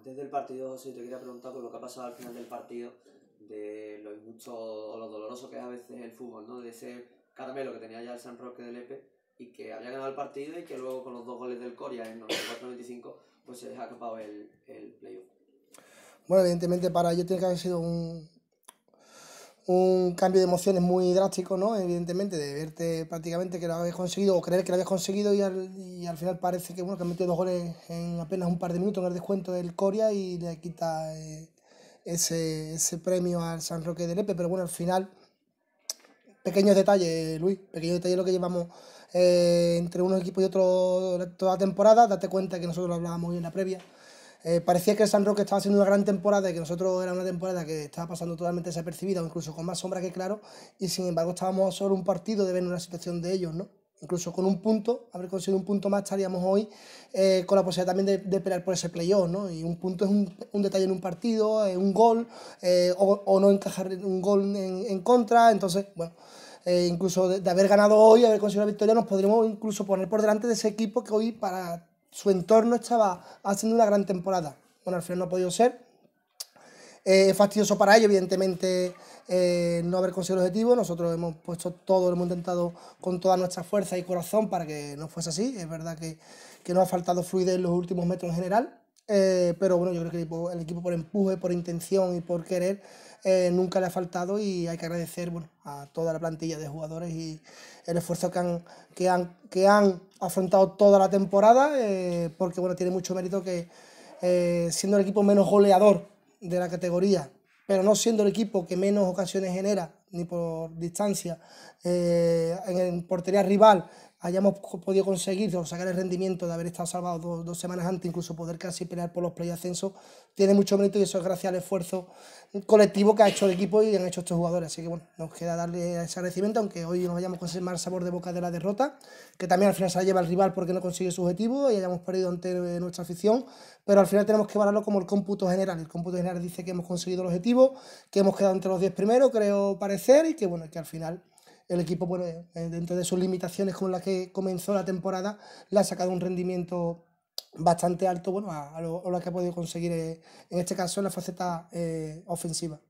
antes del partido, si te quería preguntar por lo que ha pasado al final del partido, de lo mucho lo doloroso que es a veces el fútbol, ¿no? De ese Carmelo que tenía ya el San Roque del Epe y que había ganado el partido y que luego con los dos goles del Coria en 94-95 pues se les ha acabado el, el playoff. Bueno, evidentemente para ellos tiene que haber sido un, un cambio de emociones muy drástico, ¿no? Evidentemente, de verte prácticamente que lo habías conseguido o creer que lo habías conseguido y al, final parece que, bueno, que metido dos goles en apenas un par de minutos en el descuento del Coria y le quita eh, ese, ese premio al San Roque de Lepe, pero bueno, al final, pequeños detalles, Luis, pequeños detalles lo que llevamos eh, entre unos equipos y otros toda la temporada, date cuenta que nosotros lo hablábamos hoy en la previa, eh, parecía que el San Roque estaba haciendo una gran temporada y que nosotros era una temporada que estaba pasando totalmente desapercibida, o incluso con más sombra que claro, y sin embargo estábamos sobre un partido de ver una situación de ellos, ¿no? Incluso con un punto, haber conseguido un punto más, estaríamos hoy eh, con la posibilidad también de, pelear por ese playoff, ¿no? Y un punto es un, detalle en un partido, es un gol, eh, o, no encajar un gol en, contra, entonces, bueno. incluso de, de, haber ganado hoy, haber conseguido la victoria, nos podríamos incluso poner por delante de ese equipo que hoy para su entorno estaba haciendo una gran temporada. Bueno, al final no ha podido ser. Eh, es fastidioso para ellos, evidentemente, eh, no haber conseguido el objetivo. Nosotros hemos puesto todo, lo hemos intentado con toda nuestra fuerza y corazón para que no fuese así. Es verdad que, que nos ha faltado fluidez en los últimos metros en general. Eh, pero bueno, yo creo que el equipo, por empuje, por intención y por querer eh, nunca le ha faltado y hay que agradecer a toda la plantilla de jugadores y el esfuerzo que han, que afrontado toda la temporada, eh, porque bueno, tiene mucho mérito que siendo el equipo menos goleador de la categoría, pero no siendo el equipo que menos ocasiones genera, ni por distancia, en portería rival hayamos podido conseguir o sacar el rendimiento de haber estado salvados dos, semanas antes, incluso poder casi pelear por los play ascensos tiene mucho mérito y eso es gracias al esfuerzo colectivo que ha hecho el equipo y han hecho estos jugadores. Así que bueno, nos queda darle ese agradecimiento, aunque hoy nos hayamos conseguido mal sabor de boca de la derrota, que también al final se la lleva el rival porque no consigue su objetivo y hayamos perdido ante eh, nuestra afición, pero al final tenemos que valorarlo como el cómputo general. El cómputo general dice que hemos conseguido el objetivo, que hemos quedado entre los 10 primeros, creo parecer, y que bueno, que al final el equipo, bueno, eh, eh, dentro de sus limitaciones con las que comenzó la temporada, le ha sacado un rendimiento bastante alto, bueno, a, lo, que ha podido conseguir, eh, en este caso, en la faceta ofensiva.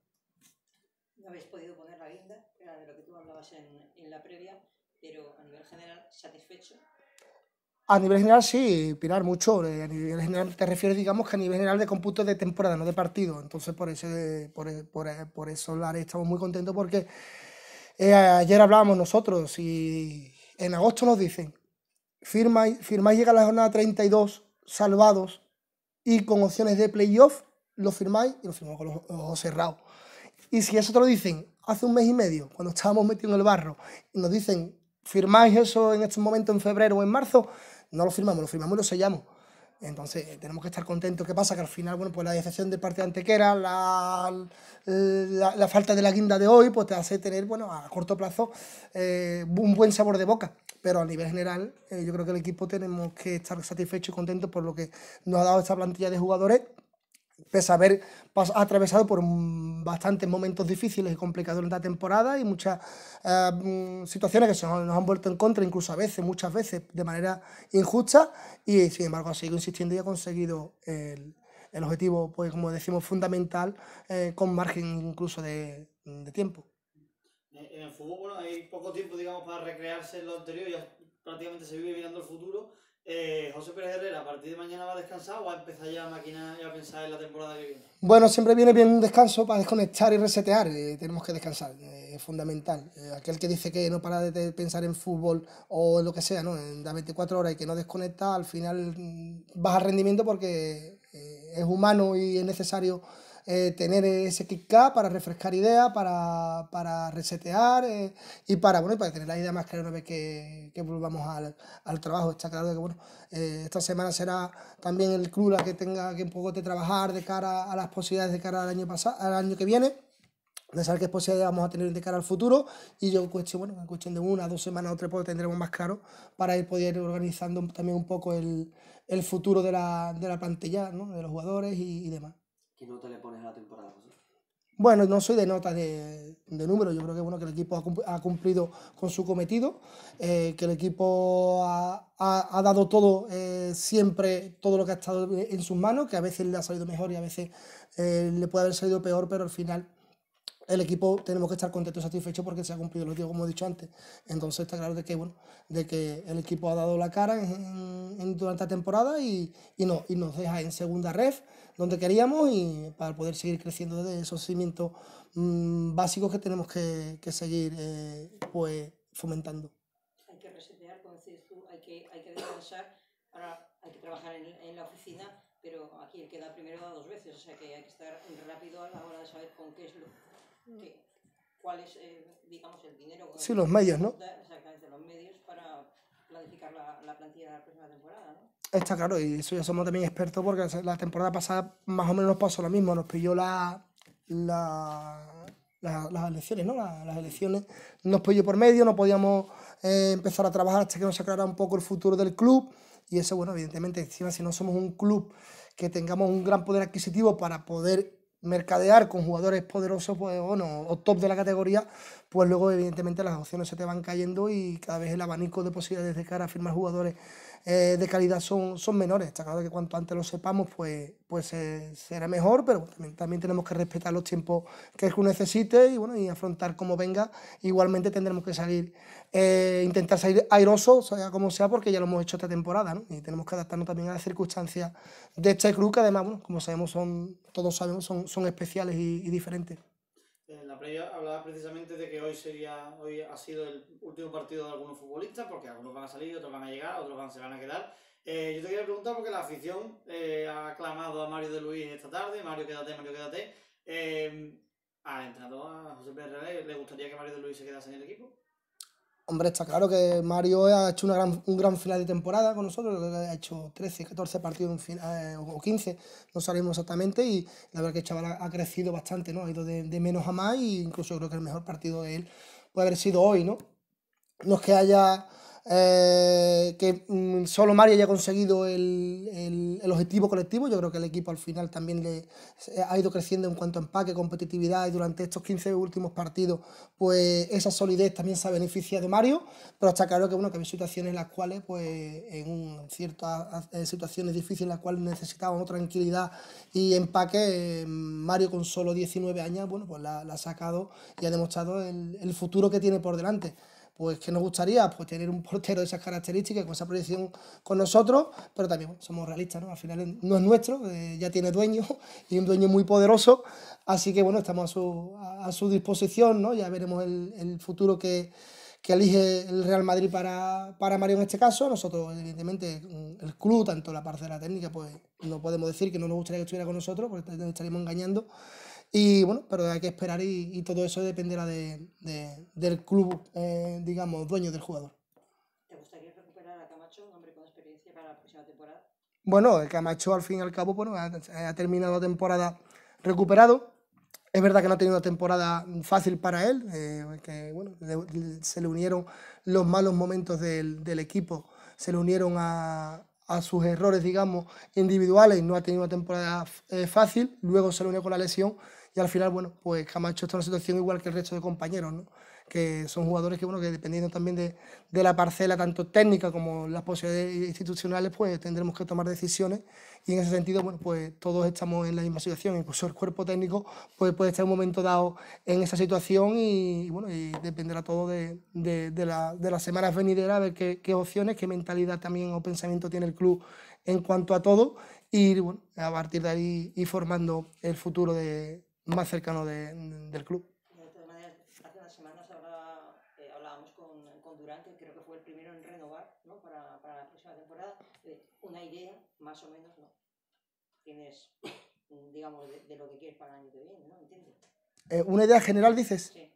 No habéis podido poner la guinda, era de lo que tú hablabas en, la previa, pero a nivel general, ¿satisfecho? A nivel general sí, Pilar, mucho. A nivel general te refieres, digamos, que a nivel general de cómputo de temporada, no de partido. Entonces, por, eso, por, eso, Lare, estamos muy contentos porque eh, ayer hablábamos nosotros y en agosto nos dicen, firmáis, firmáis llega la jornada 32 salvados y con opciones de playoff, lo firmáis y lo firmamos con los ojos cerrados. Y si eso te lo dicen hace un mes y medio, cuando estábamos metidos en el barro, y nos dicen, firmáis eso en este momento en febrero o en marzo, no lo firmamos, lo firmamos y lo sellamos. Entonces, eh, tenemos que estar contentos. ¿Qué pasa? Que al final, bueno, pues la decepción de parte Antequera, la, falta de la guinda de hoy, pues te hace tener, bueno, a corto plazo eh, un buen sabor de boca. Pero a nivel general, eh, yo creo que el equipo tenemos que estar satisfecho y contento por lo que nos ha dado esta plantilla de jugadores pese a haber atravesado por bastantes momentos difíciles y complicados en la temporada y muchas eh, situaciones que nos, han vuelto en contra, incluso a veces, muchas veces, de manera injusta, y sin embargo ha seguido insistiendo y ha conseguido el, el objetivo, pues como decimos, fundamental, eh, con margen incluso de, tiempo. En el fútbol, hay poco tiempo, digamos, para recrearse en lo anterior, ya prácticamente se vive mirando el futuro eh, José Pérez Herrera, ¿a partir de mañana va a descansar o va a empezar ya a a pensar en la temporada que viene? Bueno, siempre viene bien un descanso para desconectar y resetear. Eh, tenemos que descansar, eh, es fundamental. aquel que dice que no para de pensar en fútbol o en lo que sea, ¿no? en 24 horas y que no desconecta, al final mm, baja rendimiento porque es humano y es necesario eh, tener ese kick-up para refrescar ideas, para, resetear eh, y para bueno para tener la idea más clara una vez que, volvamos al, trabajo. Está claro que bueno, eh, esta semana será también el club la que tenga que un poco de trabajar de cara a las posibilidades de cara al año pasado, al año que viene de saber qué posibilidades vamos a tener de cara al futuro y yo en cuestión, bueno, en cuestión de una, dos semanas o tres pues tendremos más claro para ir poder organizando también un poco el, futuro de la, de la plantilla, ¿no? de los jugadores y demás no te le pones la temporada, Bueno, no soy de nota de, de números, yo creo que bueno que el equipo ha cumplido con su cometido, eh, que el equipo ha, dado todo, eh, siempre todo lo que ha estado en sus manos, que a veces le ha salido mejor y a veces eh, le puede haber salido peor, pero al final el equipo tenemos que estar contentos y satisfechos porque se ha cumplido el objetivo, como dicho antes. Entonces está claro de que, bueno, de que el equipo ha dado la cara en, durante la temporada y, y, no, y nos deja en segunda ref donde queríamos y para poder seguir creciendo desde esos cimientos mm, básicos que tenemos que, que seguir eh, pues, fomentando. Hay que resetear, como decías tú, hay que, hay que descansar, ahora hay que trabajar en, en la oficina pero aquí el que da primero da dos veces, o sea que hay que estar rápido a la hora de saber con qué es lo, ¿Cuál es, eh, digamos, el dinero? Sí, los medios, ¿no? Exactamente, los medios para planificar la, plantilla de la próxima temporada, ¿no? Está claro, y eso ya somos también expertos porque la temporada pasada más o menos nos pasó lo mismo, nos pilló la, las elecciones, ¿no? las elecciones nos pilló por medio, no podíamos eh, empezar a trabajar hasta que nos aclarara un poco el futuro del club y eso, bueno, evidentemente, encima si no somos un club que tengamos un gran poder adquisitivo para poder mercadear con jugadores poderosos pues, bueno, o top de la categoría, pues luego evidentemente las opciones se te van cayendo y cada vez el abanico de posibilidades de cara a firmar jugadores eh, de calidad son, son menores. Está claro que cuanto antes lo sepamos, pues, pues eh, será mejor, pero también, tenemos que respetar los tiempos que el necesite y, bueno, y afrontar como venga. Igualmente tendremos que salir, eh, intentar salir airoso, sea como sea, porque ya lo hemos hecho esta temporada, Y tenemos que adaptarnos también a las circunstancias de este club, que además, como sabemos, son, todos sabemos, son, son especiales y diferentes la previa hablaba precisamente de que hoy sería, hoy ha sido el último partido de algunos futbolistas, porque algunos van a salir, otros van a llegar, otros van, se van a quedar. Eh, yo te quería preguntar porque la afición eh, ha aclamado a Mario de Luis esta tarde, Mario quédate, Mario quédate. Ha eh, entrado a José Pérez ¿le gustaría que Mario de Luis se quedase en el equipo? Hombre, está claro que Mario ha hecho un gran final de temporada con nosotros, ha hecho 13, 14 partidos eh, o 15, no sabemos exactamente, y la verdad que el chaval ha, crecido bastante, ¿no? Ha ido de, menos a más, e incluso creo que el mejor partido de él puede haber sido hoy, ¿no? No es que haya eh, que mm, solo Mario haya conseguido el, el, objetivo colectivo. Yo creo que el equipo al final también le, ha ido creciendo en cuanto a empaque, competitividad y durante estos 15 últimos partidos, pues esa solidez también se beneficia de Mario, pero está claro que, bueno, que situaciones en las cuales, pues en ciertas situaciones difíciles en las cuales necesitábamos tranquilidad y empaque, em, Mario con solo 19 años, bueno, pues la, la, ha sacado y ha demostrado el, el futuro que tiene por delante pues que nos gustaría pues, tener un portero de esas características, con esa proyección con nosotros, pero también somos realistas, Al final no es nuestro, eh, ya tiene dueño y un dueño muy poderoso, así que bueno, estamos a su, disposición, Ya veremos el, futuro que, que elige el Real Madrid para, Mario en este caso. Nosotros, evidentemente, mm, el club, tanto la parte de la técnica, pues no podemos decir que no nos gustaría que estuviera con nosotros, porque nos estaríamos engañando. Y bueno, pero hay que esperar y, y todo eso dependerá de, de, del club, eh, digamos, dueño del jugador. ¿Te gustaría recuperar a Camacho, un hombre con experiencia para la próxima temporada? Bueno, el Camacho al fin y al cabo bueno, ha, terminado la temporada recuperado. Es verdad que no ha tenido una temporada fácil para él, eh, que bueno, se le unieron los malos momentos del, del equipo, se le unieron a, a sus errores, digamos, individuales, no ha tenido una temporada eh, fácil, luego se le unió con la lesión, y al final, bueno, pues Camacho está en una situación igual que el resto de compañeros, ¿no? que son jugadores que, bueno, que dependiendo también de, de la parcela, tanto técnica como las posibilidades institucionales, pues tendremos que tomar decisiones y en ese sentido, bueno, pues todos estamos en la misma situación, incluso el cuerpo técnico pues, puede estar en un momento dado en esa situación y, bueno, y dependerá todo de, de, la, de las semanas venideras, a ver qué, qué opciones, qué mentalidad también o pensamiento tiene el club en cuanto a todo y, bueno, a partir de ahí ir formando el futuro de, más cercano del club. De todas maneras, hace unas semanas eh, hablábamos con, con, Durán, creo que fue el primero en renovar para, la próxima temporada. Eh, una idea, más o menos, ¿no? Tienes, digamos, de, lo que quieres para el año que viene, ¿no? ¿Entiendes? Eh, ¿Una idea general, dices? Sí.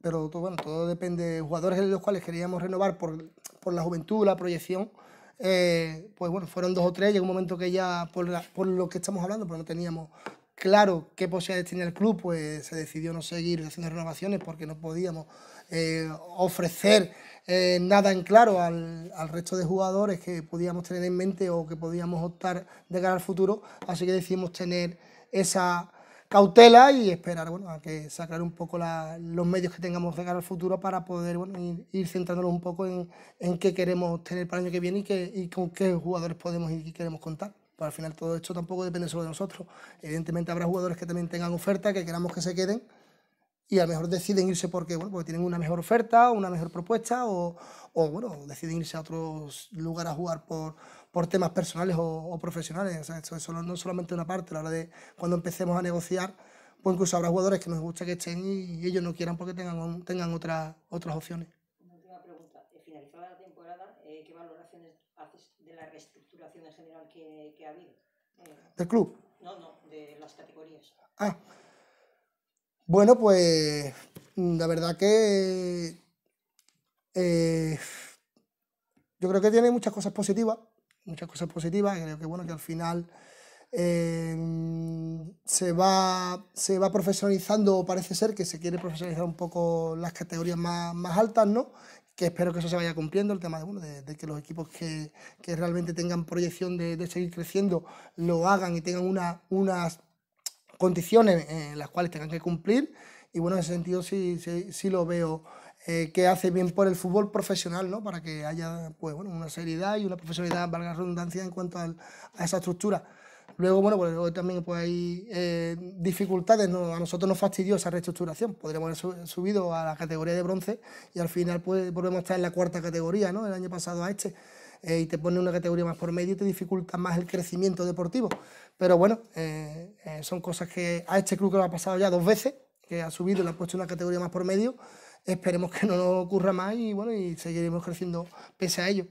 Pero todo, bueno, todo depende de jugadores en los cuales queríamos renovar por, por la juventud, la proyección. pues bueno, fueron dos o tres, llegó un momento que ya, por, por, lo que estamos hablando, pues no teníamos claro qué posibilidades tenía el club, pues se decidió no seguir haciendo renovaciones porque no podíamos eh, ofrecer eh, nada en claro al, resto de jugadores que podíamos tener en mente o que podíamos optar de cara al futuro, así que decidimos tener esa cautela y esperar bueno, a que sacar un poco los medios que tengamos de cara al futuro para poder ir, centrándonos un poco en, qué queremos tener para el año que viene y, que, con qué jugadores podemos y qué queremos contar. Pero al final todo esto tampoco depende solo de nosotros. Evidentemente habrá jugadores que también tengan oferta, que queramos que se queden y a lo mejor deciden irse porque, bueno, tienen una mejor oferta, una mejor propuesta o, bueno, deciden irse a otro lugar a jugar por, por temas personales o, profesionales. Eso no es no solamente una parte, a la hora de cuando empecemos a negociar, pues incluso habrá jugadores que nos gusta que estén y, ellos no quieran porque tengan, tengan otras opciones. de la reestructuración en general que, ha habido? Eh, ¿Del club? No, no, de las categorías. Ah. Bueno, pues mm, la verdad que eh, yo creo que tiene muchas cosas positivas, muchas cosas positivas. Creo que bueno que al final em, se, va, se va profesionalizando, parece ser que se quiere profesionalizar un poco las categorías más, más altas, ¿no? que espero que eso se vaya cumpliendo, el tema de, bueno, de, que los equipos que, que realmente tengan proyección de, de, seguir creciendo lo hagan y tengan una, unas condiciones en eh, las cuales tengan que cumplir. Y bueno, en ese sentido sí, sí, lo veo eh, que hace bien por el fútbol profesional, ¿no? Para que haya pues, bueno, una seriedad y una profesionalidad, valga la redundancia, en cuanto a esa estructura. Luego, bueno, pues también pues, hay eh, dificultades. A nosotros nos fastidió esa reestructuración. Podríamos haber subido a la categoría de bronce y al final pues, volvemos a estar en la cuarta categoría, ¿no? El año pasado a este. Eh, y te pone una categoría más por medio y te dificulta más el crecimiento deportivo. Pero bueno, eh, son cosas que a este club que lo ha pasado ya dos veces, que ha subido y le ha puesto una categoría más por medio. Esperemos que no nos ocurra más y bueno, y seguiremos creciendo pese a ello.